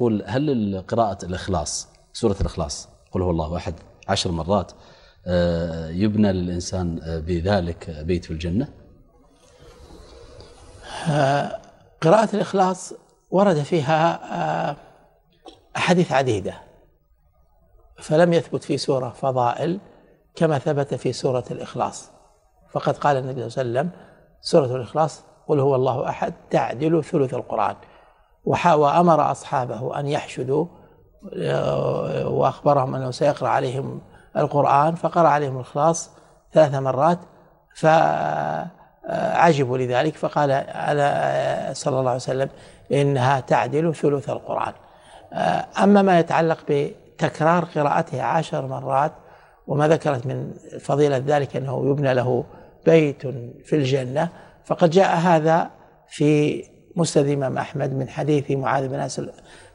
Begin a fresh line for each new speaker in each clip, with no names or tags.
يقول هل قراءة الإخلاص سورة الإخلاص قل هو الله أحد عشر مرات آه، يبنى للإنسان آه، بذلك بيت في الجنة آه، قراءة الإخلاص ورد فيها أحاديث عديدة فلم يثبت في سورة فضائل كما ثبت في سورة الإخلاص فقد قال النبي صلى الله عليه وسلم سورة الإخلاص قل هو الله أحد تعدل ثلث القرآن وأمر أصحابه أن يحشدوا آه، وأخبرهم أنه سيقرأ عليهم القرآن فقرأ عليهم الإخلاص ثلاث مرات فعجبوا آه، لذلك فقال على صلى الله عليه وسلم إنها تعدل ثلث القرآن آه، أما ما يتعلق بتكرار قراءته عشر مرات وما ذكرت من فضيلة ذلك أنه يبنى له بيت في الجنة فقد جاء هذا في مسند الإمام أحمد من حديث معاذ بن أنس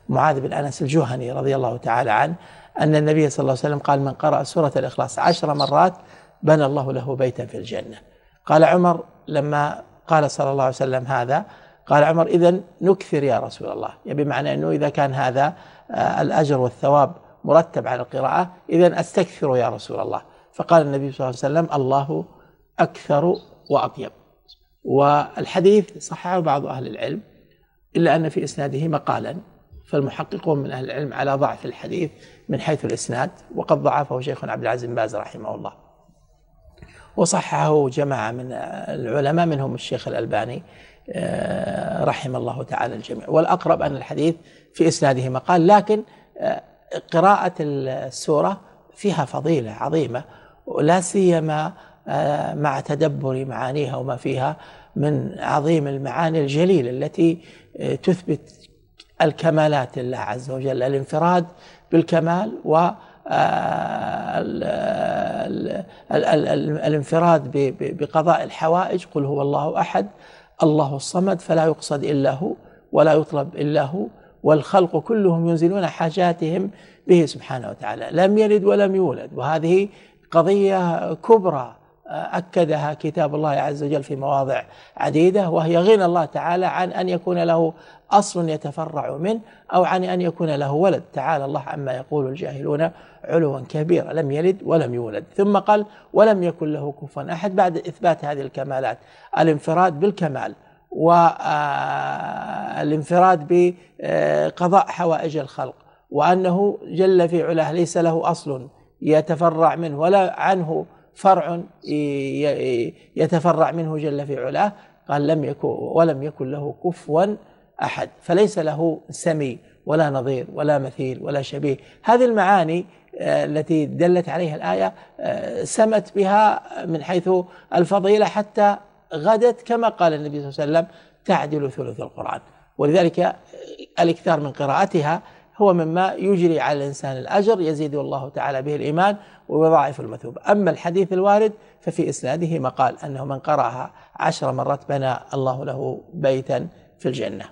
معاذ بن أنس الجهني رضي الله تعالى عنه أن النبي صلى الله عليه وسلم قال من قرأ سورة الإخلاص عشر مرات بنى الله له بيتا في الجنة قال عمر لما قال صلى الله عليه وسلم هذا قال عمر إذا نكثر يا رسول الله يعني بمعنى أنه إذا كان هذا آه، الأجر والثواب مرتب على القراءة إذا أستكثر يا رسول الله فقال النبي صلى الله عليه وسلم الله أكثر وأطيب والحديث صححه بعض أهل العلم إلا أن في إسناده مقالا فالمحققون من أهل العلم على ضعف الحديث من حيث الإسناد وقد ضعفه شيخ عبد العزيز بن باز رحمه الله وصححه جماعة من العلماء منهم الشيخ الألباني آه، رحم الله تعالى الجميع والأقرب أن الحديث في إسناده مقال لكن آه، قراءة السورة فيها فضيلة عظيمة ولا سيما آه، مع تدبر معانيها وما فيها من عظيم المعاني الجليله التي آه، تثبت الكمالات لله عز وجل الانفراد بالكمال و آه، الانفراد بقضاء الحوائج قل هو الله احد الله الصمد فلا يقصد الا هو ولا يطلب الا هو والخلق كلهم ينزلون حاجاتهم به سبحانه وتعالى لم يلد ولم يولد وهذه قضيه كبرى أكدها كتاب الله عز وجل في مواضع عديدة وهي غنى الله تعالى عن أن يكون له أصل يتفرع منه أو عن أن يكون له ولد تعالى الله عما يقول الجاهلون علوا كبيرا لم يلد ولم يولد ثم قال ولم يكن له كفوا أحد بعد إثبات هذه الكمالات الانفراد بالكمال والانفراد آه، بقضاء حوائج الخلق وأنه جل في علاه ليس له أصل يتفرع منه ولا عنه فرع يتفرع منه جل في علاه قال لم يكن ولم يكن له كفوا احد فليس له سمي ولا نظير ولا مثيل ولا شبيه هذه المعاني آه، التي دلت عليها الايه آه، سمت بها من حيث الفضيله حتى غدت كما قال النبي صلى الله عليه وسلم تعدل ثلث القران ولذلك آه، الاكثار من قراءتها هو مما يجري على الإنسان الأجر يزيد الله تعالى به الإيمان ويضاعف المثوب أما الحديث الوارد ففي إسناده مقال أنه من قرأها عشر مرات بنى الله له بيتا في الجنة